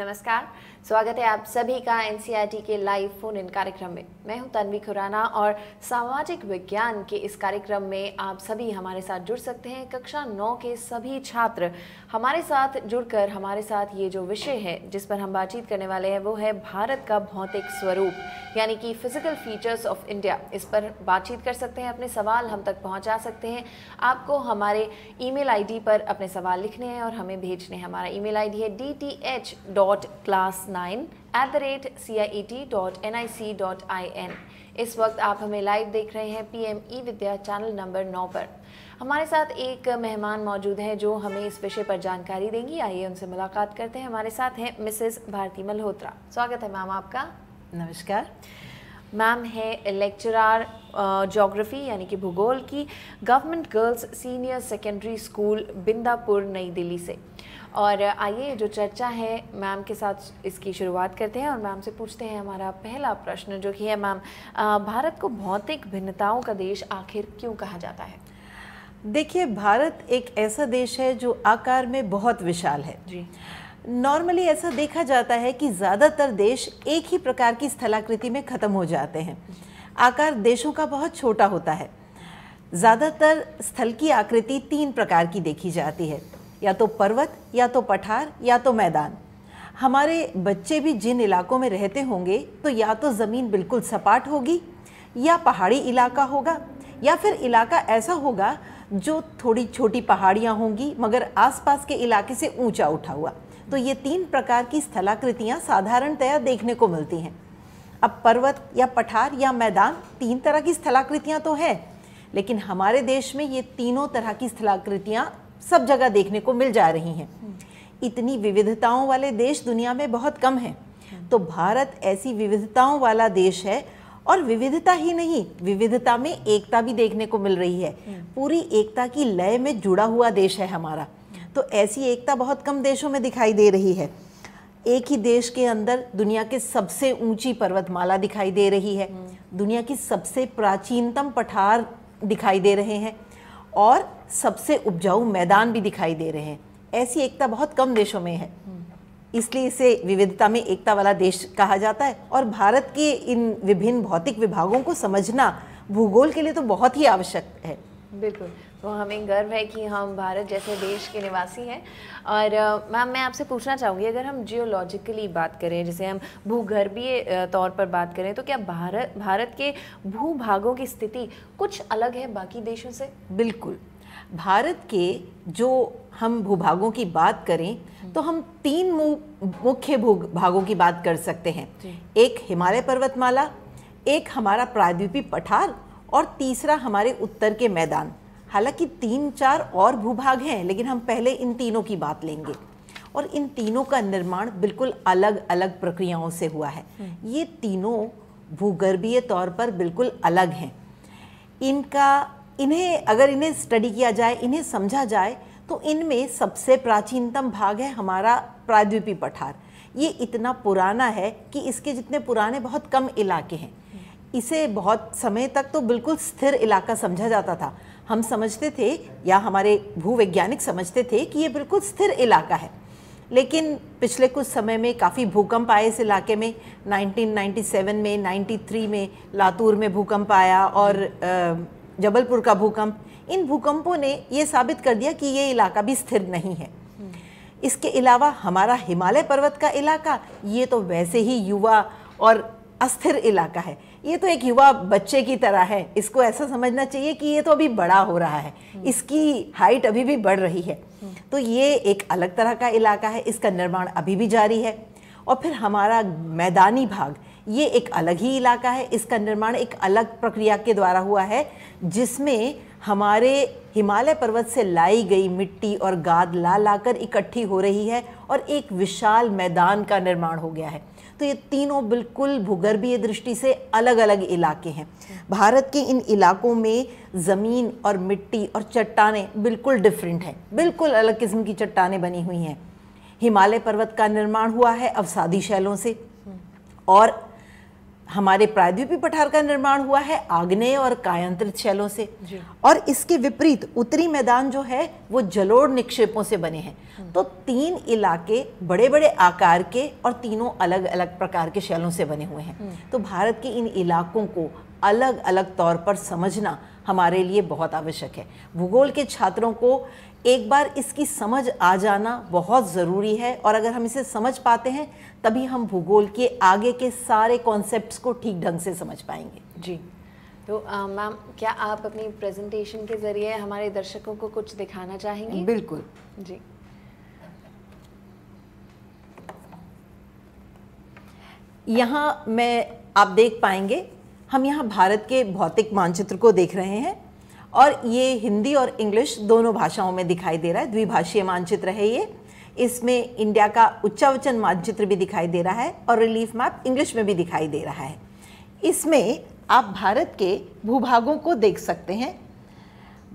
नमस्कार स्वागत है आप सभी का एनसीईआरटी e के लाइव फोन इन कार्यक्रम में मैं हूं तन्वी खुराना और सामाजिक विज्ञान के इस कार्यक्रम में आप सभी हमारे साथ जुड़ सकते हैं कक्षा नौ के सभी छात्र हमारे साथ जुड़कर हमारे साथ ये जो विषय है जिस पर हम बातचीत करने वाले हैं वो है भारत का भौतिक स्वरूप यानी कि फिजिकल फीचर्स ऑफ इंडिया इस पर बातचीत कर सकते हैं अपने सवाल हम तक पहुँचा सकते हैं आपको हमारे ई मेल पर अपने सवाल लिखने हैं और हमें भेजने हैं हमारा ई मेल है D T H dot dot class nine at the rate C I E T dot N I C dot I N इस वक्त आप हमें लाइव देख रहे हैं P M E Vidya channel number नौ पर हमारे साथ एक मेहमान मौजूद हैं जो हमें इस विषय पर जानकारी देंगी आइए उनसे मुलाकात करते हैं हमारे साथ हैं मिसेस भारती मल्होत्रा स्वागत है मैम आपका नमस्कार मैम है लेक्चरार जोग्राफ़ी यानी कि भूगोल की government girls senior secondary school Bindapur Nai Delhi से और आइए जो चर्चा है मैम के साथ इसकी शुरुआत करते हैं और मैम से पूछते हैं हमारा पहला प्रश्न जो कि है मैम भारत को भौतिक भिन्नताओं का देश आखिर क्यों कहा जाता है देखिए भारत एक ऐसा देश है जो आकार में बहुत विशाल है जी नॉर्मली ऐसा देखा जाता है कि ज़्यादातर देश एक ही प्रकार की स्थलाकृति में ख़त्म हो जाते हैं आकार देशों का बहुत छोटा होता है ज़्यादातर स्थल की आकृति तीन प्रकार की देखी जाती है या तो पर्वत या तो पठार या तो मैदान हमारे बच्चे भी जिन इलाकों में रहते होंगे तो या तो ज़मीन बिल्कुल सपाट होगी या पहाड़ी इलाका होगा या फिर इलाका ऐसा होगा जो थोड़ी छोटी पहाड़ियाँ होंगी मगर आसपास के इलाके से ऊंचा उठा हुआ तो ये तीन प्रकार की स्थलाकृतियाँ साधारणतया देखने को मिलती हैं अब पर्वत या पठार या मैदान तीन तरह की स्थलाकृतियाँ तो है लेकिन हमारे देश में ये तीनों तरह की स्थलाकृतियाँ सब जगह देखने को मिल जा रही हैं इतनी विविधताओं वाले देश दुनिया में बहुत कम हैं तो भारत ऐसी विविधताओं वाला देश है और विविधता ही नहीं विविधता में एकता भी देखने को मिल रही है पूरी एकता की लय में जुड़ा हुआ देश है हमारा तो ऐसी एकता बहुत कम देशों में दिखाई दे रही है एक ही देश के अंदर दुनिया के सबसे ऊंची पर्वतमाला दिखाई दे रही है दुनिया की सबसे प्राचीनतम पठार दिखाई दे रहे हैं और सबसे उपजाऊ मैदान भी दिखाई दे रहे हैं ऐसी एकता बहुत कम देशों में है इसलिए इसे विविधता में एकता वाला देश कहा जाता है और भारत के इन विभिन्न भौतिक विभागों को समझना भूगोल के लिए तो बहुत ही आवश्यक है बिल्कुल तो हमें गर्व है कि हम भारत जैसे देश के निवासी हैं और मैम मैं आपसे पूछना चाहूँगी अगर हम जियोलॉजिकली बात करें जैसे हम भूगर्भीय तौर पर बात करें तो क्या भारत भारत के भू भागों की स्थिति कुछ अलग है बाकी देशों से बिल्कुल भारत के जो हम भूभागों की बात करें हम्म। तो हम तीन मुख्य भूभागों की बात कर सकते हैं एक हिमालय पर्वतमाला एक हमारा प्रायद्वीपी पठार और तीसरा हमारे उत्तर के मैदान हालांकि तीन चार और भूभाग हैं लेकिन हम पहले इन तीनों की बात लेंगे और इन तीनों का निर्माण बिल्कुल अलग अलग प्रक्रियाओं से हुआ है हम्म। ये तीनों भूगर्भीय तौर पर बिल्कुल अलग हैं इनका इन्हें अगर इन्हें स्टडी किया जाए इन्हें समझा जाए तो इनमें सबसे प्राचीनतम भाग है हमारा प्रायद्वीपी पठार ये इतना पुराना है कि इसके जितने पुराने बहुत कम इलाके हैं हम्म। इसे बहुत समय तक तो बिल्कुल स्थिर इलाका समझा जाता था हम समझते थे या हमारे भूवैज्ञानिक समझते थे कि ये बिल्कुल स्थिर इलाका है लेकिन पिछले कुछ समय में काफ़ी भूकंप आए इस इलाके में 1997 में 93 में लातूर में भूकंप आया और जबलपुर का भूकंप इन भूकंपों ने ये साबित कर दिया कि ये इलाका भी स्थिर नहीं है इसके अलावा हमारा हिमालय पर्वत का इलाका ये तो वैसे ही युवा और अस्थिर इलाका है ये तो एक युवा बच्चे की तरह है इसको ऐसा समझना चाहिए कि ये तो अभी बड़ा हो रहा है हम्म। इसकी हाइट अभी भी बढ़ रही है हम्म। तो ये एक अलग तरह का इलाका है इसका निर्माण अभी भी जारी है और फिर हमारा मैदानी भाग ये एक अलग ही इलाका है इसका निर्माण एक अलग प्रक्रिया के द्वारा हुआ है जिसमें हमारे हिमालय पर्वत से लाई गई मिट्टी और गाद ला लाकर इकट्ठी हो रही है और एक विशाल मैदान का निर्माण हो गया है तो ये तीनों बिल्कुल भूगर्भीय दृष्टि से अलग अलग इलाके हैं भारत के इन इलाकों में ज़मीन और मिट्टी और चट्टाने बिल्कुल डिफरेंट हैं बिल्कुल अलग किस्म की चट्टाने बनी हुई हैं हिमालय पर्वत का निर्माण हुआ है अवसादी शैलों से और हमारे प्रायद्वीपी पठार का निर्माण हुआ है आग्नेय और कायंत्र शैलों से और इसके विपरीत उत्तरी मैदान जो है वो जलोढ़ निक्षेपों से बने हैं हम्म। तो तीन इलाके बड़े बड़े आकार के और तीनों अलग अलग प्रकार के शैलों से बने हुए हैं हम्म। तो भारत के इन इलाकों को अलग अलग तौर पर समझना हमारे लिए बहुत आवश्यक है भूगोल के छात्रों को एक बार इसकी समझ आ जाना बहुत ज़रूरी है और अगर हम इसे समझ पाते हैं तभी हम भूगोल के आगे के सारे कॉन्सेप्ट्स को ठीक ढंग से समझ पाएंगे जी तो मैम क्या आप अपनी प्रेजेंटेशन के ज़रिए हमारे दर्शकों को कुछ दिखाना चाहेंगे बिल्कुल जी यहाँ मैं आप देख पाएंगे हम यहाँ भारत के भौतिक मानचित्र को देख रहे हैं और ये हिंदी और इंग्लिश दोनों भाषाओं में दिखाई दे रहा है द्विभाषीय मानचित्र है ये इसमें इंडिया का उच्चावचन मानचित्र भी दिखाई दे रहा है और रिलीफ मैप इंग्लिश में भी दिखाई दे रहा है इसमें आप भारत के भूभागों को देख सकते हैं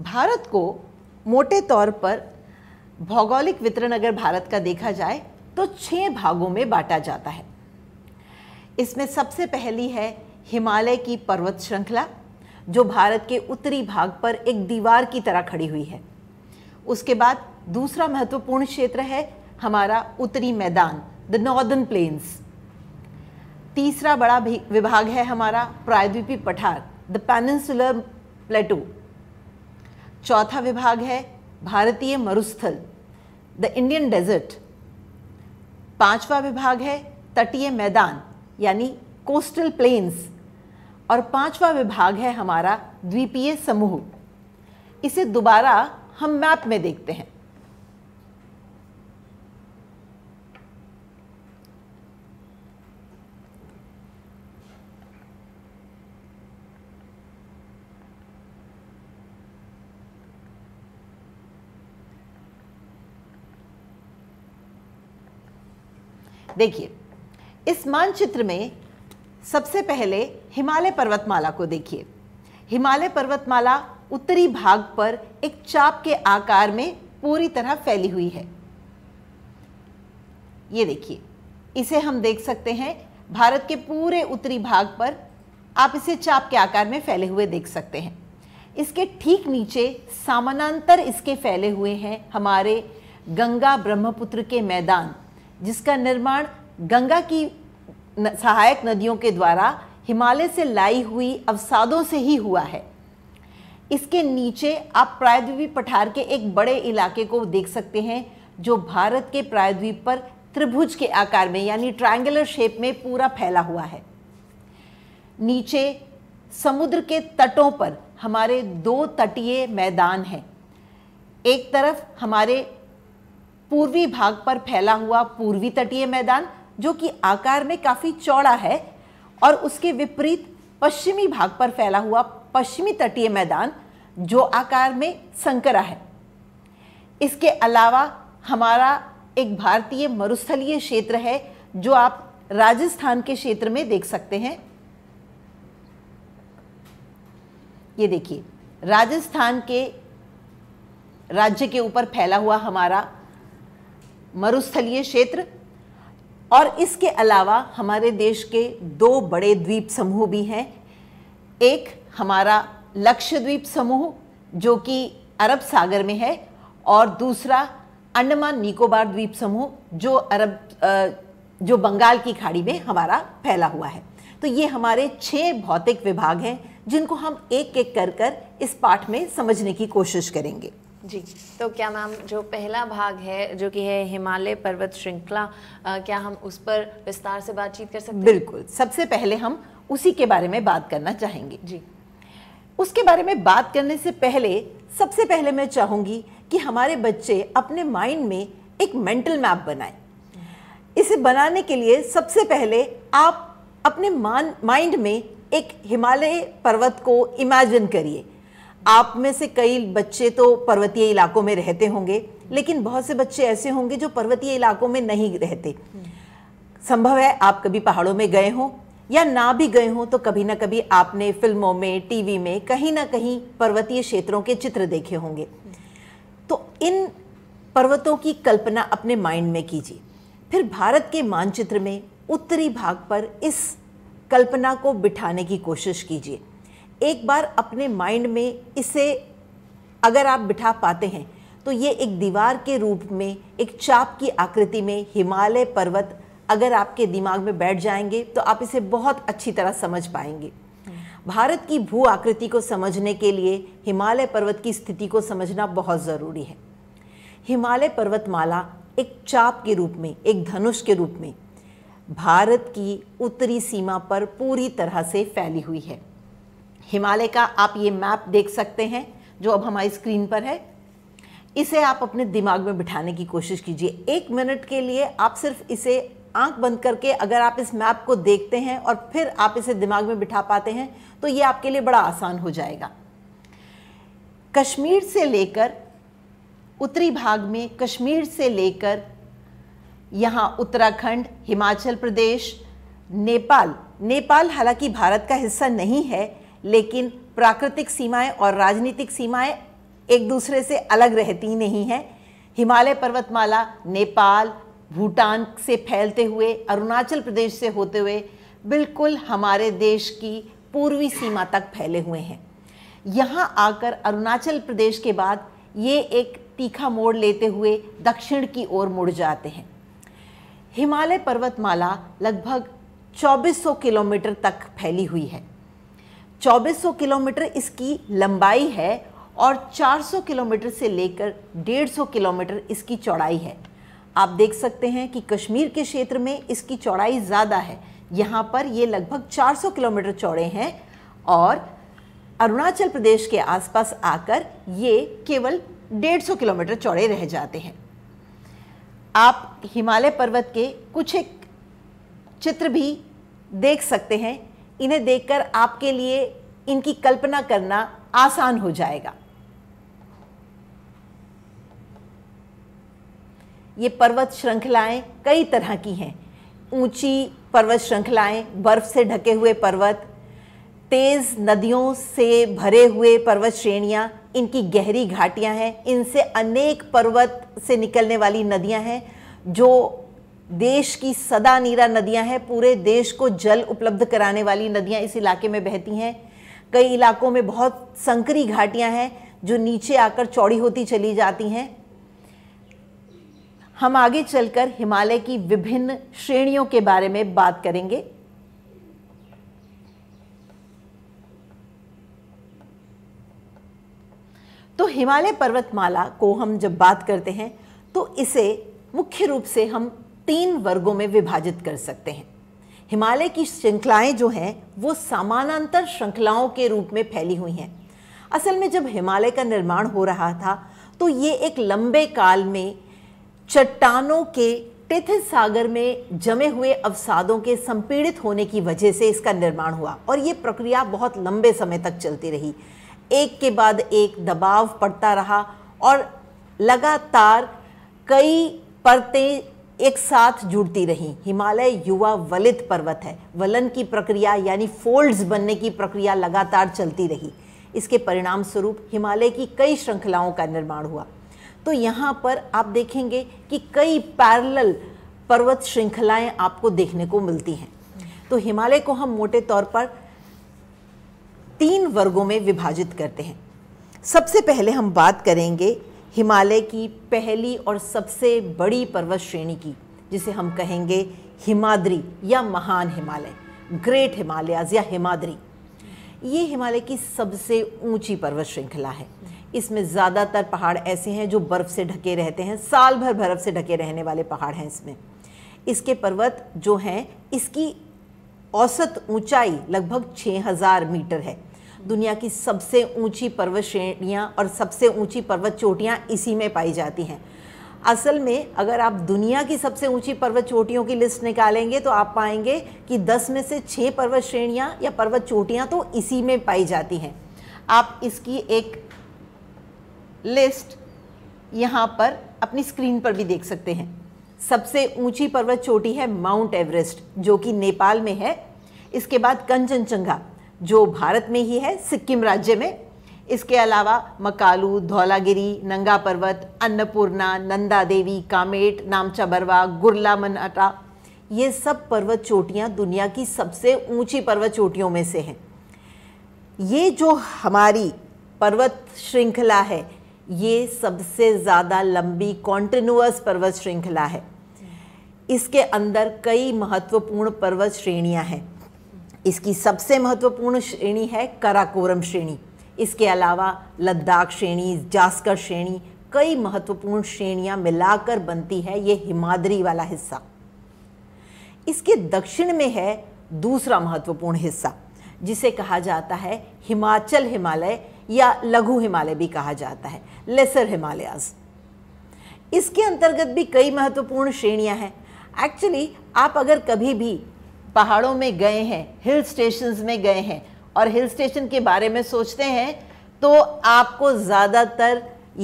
भारत को मोटे तौर पर भौगोलिक वितरण अगर भारत का देखा जाए तो छः भागों में बांटा जाता है इसमें सबसे पहली है हिमालय की पर्वत श्रृंखला जो भारत के उत्तरी भाग पर एक दीवार की तरह खड़ी हुई है उसके बाद दूसरा महत्वपूर्ण क्षेत्र है हमारा उत्तरी मैदान द नॉर्दर्न प्लेन्स तीसरा बड़ा विभाग है हमारा प्रायद्वीपी पठार द पेनिनसुलर प्लेटो चौथा विभाग है भारतीय मरुस्थल द इंडियन डेजर्ट पांचवा विभाग है तटीय मैदान यानी कोस्टल प्लेन्स और पांचवा विभाग है हमारा द्वीपीय समूह इसे दोबारा हम मैप में देखते हैं देखिए इस मानचित्र में सबसे पहले हिमालय पर्वतमाला को देखिए हिमालय पर्वतमाला उत्तरी भाग पर एक चाप के आकार में पूरी तरह फैली हुई है ये देखिए इसे हम देख सकते हैं भारत के पूरे उत्तरी भाग पर आप इसे चाप के आकार में फैले हुए देख सकते हैं इसके ठीक नीचे समानांतर इसके फैले हुए हैं हमारे गंगा ब्रह्मपुत्र के मैदान जिसका निर्माण गंगा की सहायक नदियों के द्वारा हिमालय से लाई हुई अवसादों से ही हुआ है इसके नीचे आप प्रायद्वीप पठार के एक बड़े इलाके को देख सकते हैं जो भारत के प्रायद्वीप पर त्रिभुज के आकार में यानी ट्रायंगुलर शेप में पूरा फैला हुआ है नीचे समुद्र के तटों पर हमारे दो तटीय मैदान हैं एक तरफ हमारे पूर्वी भाग पर फैला हुआ पूर्वी तटीय मैदान जो कि आकार में काफ़ी चौड़ा है और उसके विपरीत पश्चिमी भाग पर फैला हुआ पश्चिमी तटीय मैदान जो आकार में संकरा है इसके अलावा हमारा एक भारतीय मरुस्थलीय क्षेत्र है जो आप राजस्थान के क्षेत्र में देख सकते हैं ये देखिए राजस्थान के राज्य के ऊपर फैला हुआ हमारा मरुस्थलीय क्षेत्र और इसके अलावा हमारे देश के दो बड़े द्वीप समूह भी हैं एक हमारा लक्षद्वीप समूह जो कि अरब सागर में है और दूसरा अंडमान निकोबार द्वीप समूह जो अरब जो बंगाल की खाड़ी में हमारा फैला हुआ है तो ये हमारे छः भौतिक विभाग हैं जिनको हम एक एक कर कर इस पाठ में समझने की कोशिश करेंगे जी तो क्या मैम जो पहला भाग है जो कि है हिमालय पर्वत श्रृंखला क्या हम उस पर विस्तार से बातचीत कर सकते हैं बिल्कुल सबसे पहले हम उसी के बारे में बात करना चाहेंगे जी उसके बारे में बात करने से पहले सबसे पहले मैं चाहूँगी कि हमारे बच्चे अपने माइंड में एक मेंटल मैप बनाएं इसे बनाने के लिए सबसे पहले आप अपने मान माइंड में एक हिमालय पर्वत को इमेजिन करिए आप में से कई बच्चे तो पर्वतीय इलाकों में रहते होंगे लेकिन बहुत से बच्चे ऐसे होंगे जो पर्वतीय इलाकों में नहीं रहते संभव है आप कभी पहाड़ों में गए हों या ना भी गए हों तो कभी ना कभी आपने फिल्मों में टीवी में कहीं ना कहीं पर्वतीय क्षेत्रों के चित्र देखे होंगे तो इन पर्वतों की कल्पना अपने माइंड में कीजिए फिर भारत के मानचित्र में उत्तरी भाग पर इस कल्पना को बिठाने की कोशिश कीजिए एक बार अपने माइंड में इसे अगर आप बिठा पाते हैं तो ये एक दीवार के रूप में एक चाप की आकृति में हिमालय पर्वत अगर आपके दिमाग में बैठ जाएंगे तो आप इसे बहुत अच्छी तरह समझ पाएंगे भारत की भू आकृति को समझने के लिए हिमालय पर्वत की स्थिति को समझना बहुत ज़रूरी है हिमालय पर्वतमाला एक चाप के रूप में एक धनुष के रूप में भारत की उत्तरी सीमा पर पूरी तरह से फैली हुई है हिमालय का आप ये मैप देख सकते हैं जो अब हमारी स्क्रीन पर है इसे आप अपने दिमाग में बिठाने की कोशिश कीजिए एक मिनट के लिए आप सिर्फ इसे आंख बंद करके अगर आप इस मैप को देखते हैं और फिर आप इसे दिमाग में बिठा पाते हैं तो ये आपके लिए बड़ा आसान हो जाएगा कश्मीर से लेकर उत्तरी भाग में कश्मीर से लेकर यहाँ उत्तराखंड हिमाचल प्रदेश नेपाल नेपाल हालांकि भारत का हिस्सा नहीं है लेकिन प्राकृतिक सीमाएं और राजनीतिक सीमाएं एक दूसरे से अलग रहती नहीं हैं हिमालय पर्वतमाला नेपाल भूटान से फैलते हुए अरुणाचल प्रदेश से होते हुए बिल्कुल हमारे देश की पूर्वी सीमा तक फैले हुए हैं यहाँ आकर अरुणाचल प्रदेश के बाद ये एक तीखा मोड़ लेते हुए दक्षिण की ओर मुड़ जाते हैं हिमालय पर्वतमाला लगभग 2400 किलोमीटर तक फैली हुई है 2400 किलोमीटर इसकी लंबाई है और 400 किलोमीटर से लेकर 150 किलोमीटर इसकी चौड़ाई है आप देख सकते हैं कि कश्मीर के क्षेत्र में इसकी चौड़ाई ज़्यादा है यहाँ पर ये लगभग 400 किलोमीटर चौड़े हैं और अरुणाचल प्रदेश के आसपास आकर ये केवल 150 किलोमीटर चौड़े रह जाते हैं आप हिमालय पर्वत के कुछ एक चित्र भी देख सकते हैं इन्हें देखकर आपके लिए इनकी कल्पना करना आसान हो जाएगा ये पर्वत श्रृंखलाएं कई तरह की हैं ऊंची पर्वत श्रृंखलाएं बर्फ से ढके हुए पर्वत तेज़ नदियों से भरे हुए पर्वत श्रेणियां इनकी गहरी घाटियां हैं इनसे अनेक पर्वत से निकलने वाली नदियां हैं जो देश की सदा नीरा नदियां हैं पूरे देश को जल उपलब्ध कराने वाली नदियां इस इलाके में बहती हैं कई इलाकों में बहुत संकरी घाटियां हैं जो नीचे आकर चौड़ी होती चली जाती हैं हम आगे चलकर हिमालय की विभिन्न श्रेणियों के बारे में बात करेंगे तो हिमालय पर्वतमाला को हम जब बात करते हैं तो इसे मुख्य रूप से हम तीन वर्गों में विभाजित कर सकते हैं हिमालय की श्रृंखलाएं जो हैं वो समानांतर श्रृंखलाओं के रूप में फैली हुई हैं असल में जब हिमालय का निर्माण हो रहा था तो ये एक लंबे काल में चट्टानों के तिथ सागर में जमे हुए अवसादों के संपीड़ित होने की वजह से इसका निर्माण हुआ और ये प्रक्रिया बहुत लंबे समय तक चलती रही एक के बाद एक दबाव पड़ता रहा और लगातार कई परतें एक साथ जुड़ती रही हिमालय युवा वलित पर्वत है वलन की प्रक्रिया यानी फोल्ड्स बनने की प्रक्रिया लगातार चलती रही इसके परिणाम स्वरूप हिमालय की कई श्रृंखलाओं का निर्माण हुआ तो यहाँ पर आप देखेंगे कि कई पैरल पर्वत श्रृंखलाएं आपको देखने को मिलती हैं तो हिमालय को हम मोटे तौर पर तीन वर्गों में विभाजित करते हैं सबसे पहले हम बात करेंगे हिमालय की पहली और सबसे बड़ी पर्वत श्रेणी की जिसे हम कहेंगे हिमाद्री या महान हिमालय ग्रेट हिमालयाज या हिमाद्री ये हिमालय की सबसे ऊंची पर्वत श्रृंखला है इसमें ज़्यादातर पहाड़ ऐसे हैं जो बर्फ़ से ढके रहते हैं साल भर बर्फ़ से ढके रहने वाले पहाड़ हैं इसमें इसके पर्वत जो हैं इसकी औसत ऊंचाई लगभग 6000 मीटर है दुनिया की सबसे ऊंची पर्वत श्रेणियाँ और सबसे ऊंची पर्वत चोटियाँ इसी में पाई जाती हैं असल में अगर आप दुनिया की सबसे ऊंची पर्वत चोटियों की लिस्ट निकालेंगे तो आप पाएंगे कि 10 में से 6 पर्वत श्रेणियाँ या पर्वत चोटियाँ तो इसी में पाई जाती हैं आप इसकी एक लिस्ट यहाँ पर अपनी स्क्रीन पर भी देख सकते हैं सबसे ऊंची पर्वत चोटी है माउंट एवरेस्ट जो कि नेपाल में है इसके बाद कंचनचंगा जो भारत में ही है सिक्किम राज्य में इसके अलावा मकालू धौलागिरी नंगा पर्वत अन्नपूर्णा नंदा देवी कामेट नामचा बरवा गुरला मनाटा ये सब पर्वत चोटियाँ दुनिया की सबसे ऊंची पर्वत चोटियों में से हैं ये जो हमारी पर्वत श्रृंखला है ये सबसे ज़्यादा लंबी कॉन्टिन्यूस पर्वत श्रृंखला है इसके अंदर कई महत्वपूर्ण पर्वत श्रेणियाँ हैं इसकी सबसे महत्वपूर्ण श्रेणी है कराकोरम श्रेणी इसके अलावा लद्दाख श्रेणी जास्कर श्रेणी कई महत्वपूर्ण श्रेणियां मिलाकर बनती है ये हिमाद्री वाला हिस्सा इसके दक्षिण में है दूसरा महत्वपूर्ण हिस्सा जिसे कहा जाता है हिमाचल हिमालय या लघु हिमालय भी कहा जाता है लेसर हिमालयाज इसके अंतर्गत भी कई महत्वपूर्ण श्रेणियां हैं एक्चुअली आप अगर कभी भी पहाड़ों में गए हैं हिल स्टेशन में गए हैं और हिल स्टेशन के बारे में सोचते हैं तो आपको ज़्यादातर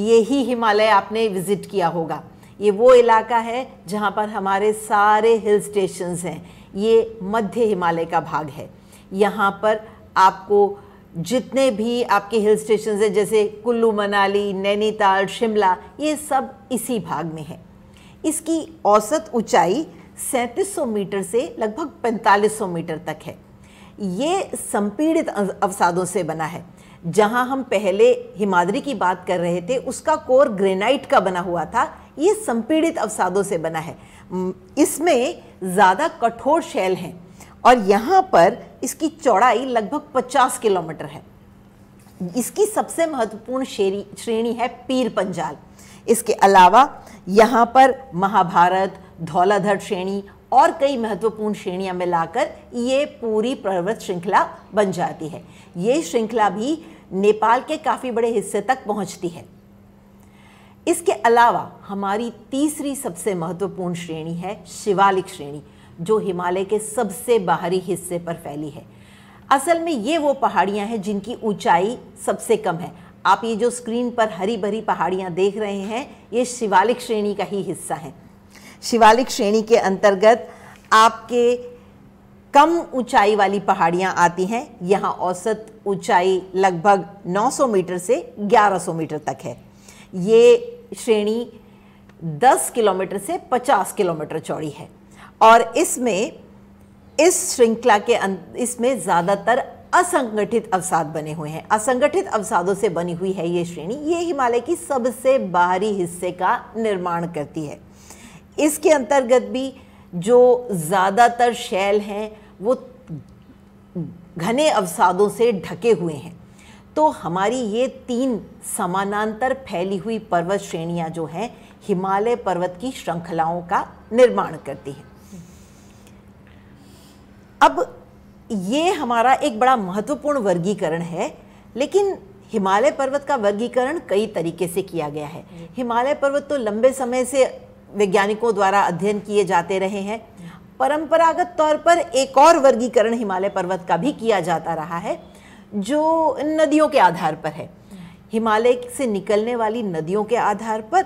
यही हिमालय आपने विज़िट किया होगा ये वो इलाका है जहाँ पर हमारे सारे हिल स्टेशन हैं ये मध्य हिमालय का भाग है यहाँ पर आपको जितने भी आपके हिल स्टेशन हैं जैसे कुल्लू मनाली नैनीताल शिमला ये सब इसी भाग में है इसकी औसत ऊंचाई 3700 मीटर से लगभग 4500 मीटर तक है ये संपीड़ित अवसादों से बना है जहां हम पहले हिमाद्री की बात कर रहे थे उसका कोर ग्रेनाइट का बना हुआ था ये संपीड़ित अवसादों से बना है इसमें ज़्यादा कठोर शैल हैं और यहाँ पर इसकी चौड़ाई लगभग 50 किलोमीटर है इसकी सबसे महत्वपूर्ण श्रेणी है पीर पंजाल इसके अलावा यहाँ पर महाभारत धौलाधर श्रेणी और कई महत्वपूर्ण श्रेणियां मिलाकर ये पूरी पर्वत श्रृंखला बन जाती है ये श्रृंखला भी नेपाल के काफ़ी बड़े हिस्से तक पहुंचती है इसके अलावा हमारी तीसरी सबसे महत्वपूर्ण श्रेणी है शिवालिक श्रेणी जो हिमालय के सबसे बाहरी हिस्से पर फैली है असल में ये वो पहाड़ियाँ हैं जिनकी ऊंचाई सबसे कम है आप ये जो स्क्रीन पर हरी भरी पहाड़ियाँ देख रहे हैं ये शिवालिक श्रेणी का ही हिस्सा है शिवालिक श्रेणी के अंतर्गत आपके कम ऊंचाई वाली पहाड़ियां आती हैं यहाँ औसत ऊंचाई लगभग 900 मीटर से 1100 मीटर तक है ये श्रेणी 10 किलोमीटर से 50 किलोमीटर चौड़ी है और इसमें इस श्रृंखला के अं-, इसमें ज़्यादातर असंगठित अवसाद बने हुए हैं असंगठित अवसादों से बनी हुई है ये श्रेणी ये हिमालय की सबसे बाहरी हिस्से का निर्माण करती है इसके अंतर्गत भी जो ज़्यादातर शैल हैं वो घने अवसादों से ढके हुए हैं तो हमारी ये तीन समानांतर फैली हुई पर्वत श्रेणियाँ जो हैं हिमालय पर्वत की श्रृंखलाओं का निर्माण करती हैं अब ये हमारा एक बड़ा महत्वपूर्ण वर्गीकरण है लेकिन हिमालय पर्वत का वर्गीकरण कई तरीके से किया गया है हिमालय पर्वत तो लंबे समय से वैज्ञानिकों द्वारा अध्ययन किए जाते रहे हैं परंपरागत तौर पर एक और वर्गीकरण हिमालय पर्वत का भी किया जाता रहा है जो नदियों के आधार पर है हिमालय से निकलने वाली नदियों के आधार पर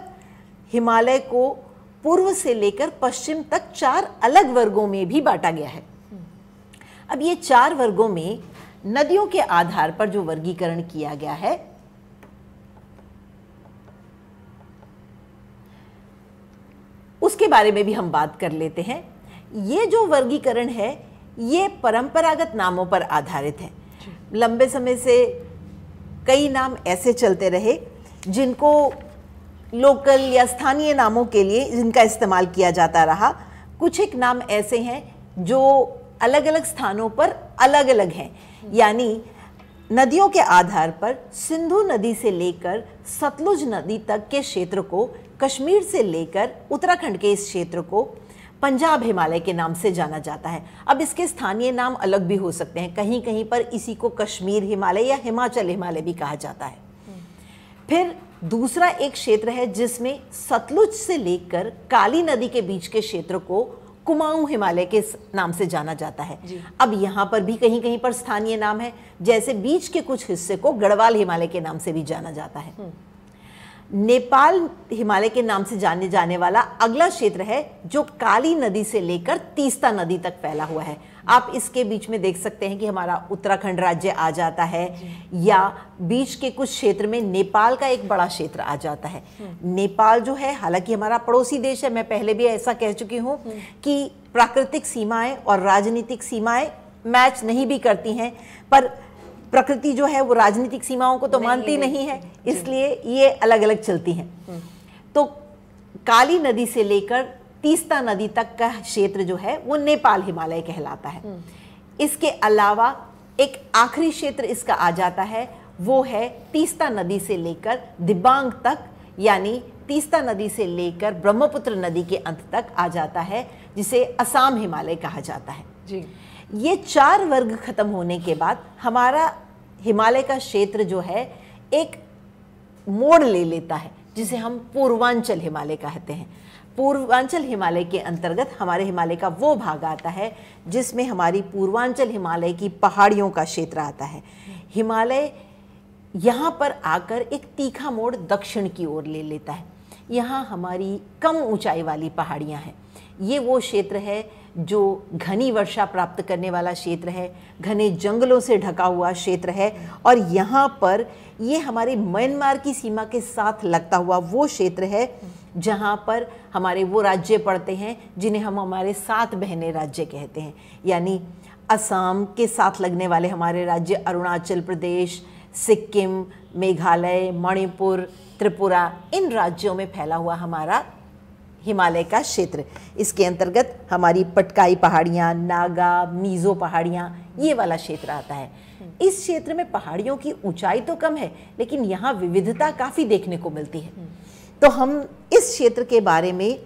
हिमालय को पूर्व से लेकर पश्चिम तक चार अलग वर्गों में भी बांटा गया है अब ये चार वर्गों में नदियों के आधार पर जो वर्गीकरण किया गया है उसके बारे में भी हम बात कर लेते हैं ये जो वर्गीकरण है ये परंपरागत नामों पर आधारित है लंबे समय से कई नाम ऐसे चलते रहे जिनको लोकल या स्थानीय नामों के लिए जिनका इस्तेमाल किया जाता रहा कुछ एक नाम ऐसे हैं जो अलग अलग स्थानों पर अलग अलग हैं यानी नदियों के आधार पर सिंधु नदी से लेकर सतलुज नदी तक के क्षेत्र को कश्मीर से लेकर उत्तराखंड के इस क्षेत्र को पंजाब हिमालय के नाम से जाना जाता है अब इसके स्थानीय नाम अलग भी हो सकते हैं कहीं कहीं पर इसी को कश्मीर हिमालय या हिमाचल हिमालय भी कहा जाता है फिर दूसरा एक क्षेत्र है जिसमें सतलुज से लेकर काली नदी के बीच के क्षेत्र को कुमाऊं हिमालय के नाम से जाना जाता है अब यहाँ पर भी कहीं कहीं पर स्थानीय नाम है जैसे बीच के कुछ हिस्से को गढ़वाल हिमालय के नाम से भी जाना जाता है हम्म। नेपाल हिमालय के नाम से जाने जाने वाला अगला क्षेत्र है जो काली नदी से लेकर तीस्ता नदी तक फैला हुआ है आप इसके बीच में देख सकते हैं कि हमारा उत्तराखंड राज्य आ जाता है या बीच के कुछ क्षेत्र में नेपाल का एक बड़ा क्षेत्र आ जाता है नेपाल जो है हालांकि हमारा पड़ोसी देश है मैं पहले भी ऐसा कह चुकी हूँ कि प्राकृतिक सीमाएं और राजनीतिक सीमाएं मैच नहीं भी करती हैं पर प्रकृति जो है वो राजनीतिक सीमाओं को तो नहीं, मानती नहीं, नहीं है इसलिए ये अलग अलग चलती हैं हम्म। तो काली नदी से लेकर तीस्ता नदी तक का क्षेत्र जो है वो नेपाल हिमालय कहलाता है हम्म। इसके अलावा एक आखिरी क्षेत्र इसका आ जाता है वो है तीस्ता नदी से लेकर दिबांग तक यानी तीस्ता नदी से लेकर ब्रह्मपुत्र नदी के अंत तक आ जाता है जिसे असम हिमालय कहा जाता है जी ये चार वर्ग खत्म होने के बाद हमारा हिमालय का क्षेत्र जो है एक मोड़ ले लेता है जिसे हम पूर्वांचल हिमालय कहते हैं पूर्वांचल हिमालय के अंतर्गत हमारे हिमालय का वो भाग आता है जिसमें हमारी पूर्वांचल हिमालय की पहाड़ियों का क्षेत्र आता है हिमालय यहाँ पर आकर एक तीखा मोड़ दक्षिण की ओर ले लेता है यहाँ हमारी कम ऊंचाई वाली पहाड़ियाँ हैं ये वो क्षेत्र है जो घनी वर्षा प्राप्त करने वाला क्षेत्र है घने जंगलों से ढका हुआ क्षेत्र है और यहाँ पर ये हमारे म्यांमार की सीमा के साथ लगता हुआ वो क्षेत्र है जहाँ पर हमारे वो राज्य पड़ते हैं जिन्हें हम हमारे सात बहने राज्य कहते हैं यानी असम के साथ लगने वाले हमारे राज्य अरुणाचल प्रदेश सिक्किम मेघालय मणिपुर त्रिपुरा इन राज्यों में फैला हुआ हमारा हिमालय का क्षेत्र इसके अंतर्गत हमारी पटकाई पहाड़ियाँ नागा मीज़ो पहाड़ियाँ ये वाला क्षेत्र आता है इस क्षेत्र में पहाड़ियों की ऊंचाई तो कम है लेकिन यहाँ विविधता काफ़ी देखने को मिलती है तो हम इस क्षेत्र के बारे में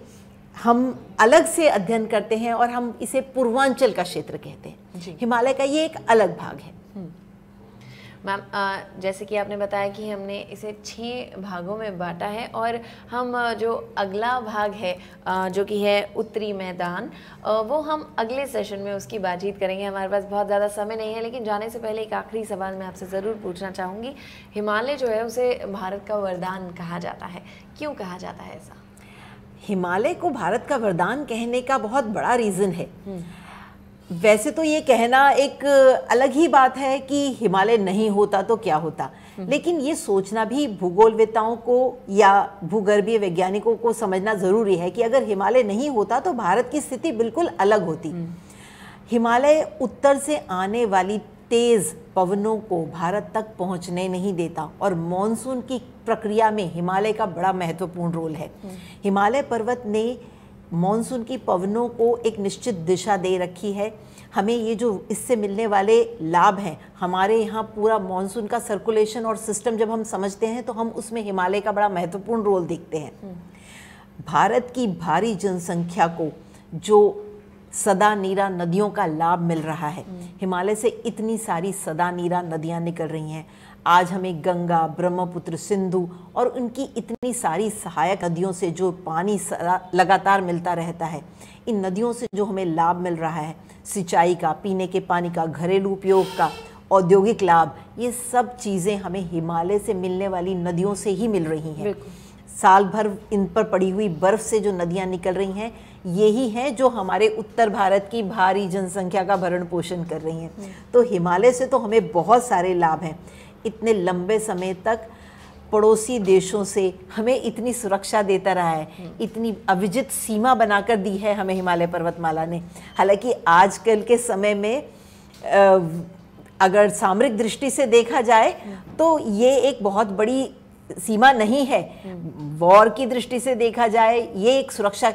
हम अलग से अध्ययन करते हैं और हम इसे पूर्वांचल का क्षेत्र कहते हैं हिमालय का ये एक अलग भाग है मैम uh, जैसे कि आपने बताया कि हमने इसे छः भागों में बांटा है और हम uh, जो अगला भाग है uh, जो कि है उत्तरी मैदान वो हम अगले सेशन में उसकी बातचीत करेंगे हमारे पास बहुत ज़्यादा समय नहीं है लेकिन जाने से पहले एक आखिरी सवाल मैं आपसे ज़रूर पूछना चाहूँगी हिमालय जो है उसे भारत का वरदान कहा जाता है क्यों कहा जाता है ऐसा हिमालय को भारत का वरदान कहने का बहुत बड़ा रीज़न है हम्म। वैसे तो ये कहना एक अलग ही बात है कि हिमालय नहीं होता तो क्या होता हम्म। लेकिन ये सोचना भी भूगोलवेताओं को या भूगर्भीय वैज्ञानिकों को समझना ज़रूरी है कि अगर हिमालय नहीं होता तो भारत की स्थिति बिल्कुल अलग होती हम्म। हिमालय उत्तर से आने वाली तेज़ पवनों को भारत तक पहुंचने नहीं देता और मॉनसून की प्रक्रिया में हिमालय का बड़ा महत्वपूर्ण रोल है हम्म। हिमालय पर्वत ने मानसून की पवनों को एक निश्चित दिशा दे रखी है हमें ये जो इससे मिलने वाले लाभ हैं हमारे यहाँ पूरा मानसून का सर्कुलेशन और सिस्टम जब हम समझते हैं तो हम उसमें हिमालय का बड़ा महत्वपूर्ण रोल देखते हैं हम्म। भारत की भारी जनसंख्या को जो सदा नीरा नदियों का लाभ मिल रहा है हिमालय से इतनी सारी सदा नीरा नदियाँ निकल रही हैं आज हमें गंगा ब्रह्मपुत्र सिंधु और उनकी इतनी सारी सहायक नदियों से जो पानी लगातार मिलता रहता है इन नदियों से जो हमें लाभ मिल रहा है सिंचाई का पीने के पानी का घरेलू उपयोग का औद्योगिक लाभ ये सब चीज़ें हमें हिमालय से मिलने वाली नदियों से ही मिल रही हैं साल भर इन पर पड़ी हुई बर्फ़ से जो नदियाँ निकल रही हैं यही हैं जो हमारे उत्तर भारत की भारी जनसंख्या का भरण पोषण कर रही हैं तो हिमालय से तो हमें बहुत सारे लाभ हैं इतने लंबे समय तक पड़ोसी देशों से हमें इतनी सुरक्षा देता रहा है इतनी अविजित सीमा बनाकर दी है हमें हिमालय पर्वतमाला ने हालांकि आजकल के समय में अगर सामरिक दृष्टि से देखा जाए तो ये एक बहुत बड़ी सीमा नहीं है हम्म। वॉर की दृष्टि से देखा जाए ये एक सुरक्षा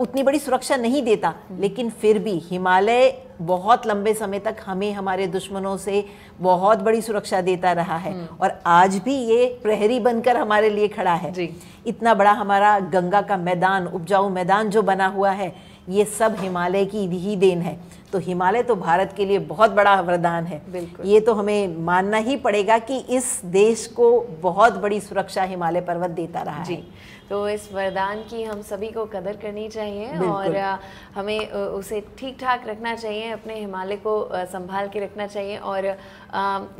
उतनी बड़ी सुरक्षा नहीं देता हम्म। लेकिन फिर भी हिमालय बहुत लंबे समय तक हमें हमारे दुश्मनों से बहुत बड़ी सुरक्षा देता रहा है हम्म। और आज भी ये प्रहरी बनकर हमारे लिए खड़ा है इतना बड़ा हमारा गंगा का मैदान उपजाऊ मैदान जो बना हुआ है ये सब हिमालय की ही देन है तो हिमालय तो भारत के लिए बहुत बड़ा वरदान है ये तो हमें मानना ही पड़ेगा कि इस देश को बहुत बड़ी सुरक्षा हिमालय पर्वत देता रहा है तो इस वरदान की हम सभी को कदर करनी चाहिए और हमें उसे ठीक ठाक रखना चाहिए अपने हिमालय को संभाल के रखना चाहिए और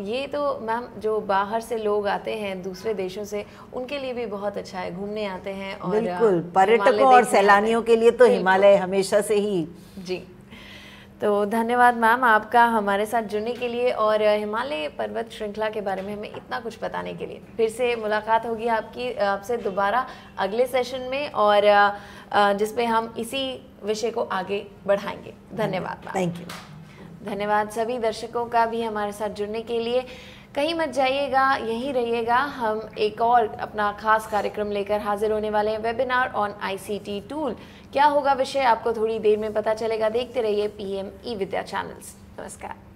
ये तो मैम जो बाहर से लोग आते हैं दूसरे देशों से उनके लिए भी बहुत अच्छा है घूमने आते हैं और बिल्कुल पर्यटकों और सैलानियों के लिए तो हिमालय हमेशा से ही जी तो धन्यवाद मैम आपका हमारे साथ जुड़ने के लिए और हिमालय पर्वत श्रृंखला के बारे में हमें इतना कुछ बताने के लिए फिर से मुलाकात होगी आपकी आपसे दोबारा अगले सेशन में और जिसमें हम इसी विषय को आगे बढ़ाएंगे धन्यवाद थैंक यू धन्यवाद सभी दर्शकों का भी हमारे साथ जुड़ने के लिए कहीं मत जाइएगा यहीं रहिएगा हम एक और अपना खास कार्यक्रम लेकर हाजिर होने वाले हैं वेबिनार ऑन आईसीटी टूल क्या होगा विषय आपको थोड़ी देर में पता चलेगा देखते रहिए P M e Vidya channels नमस्कार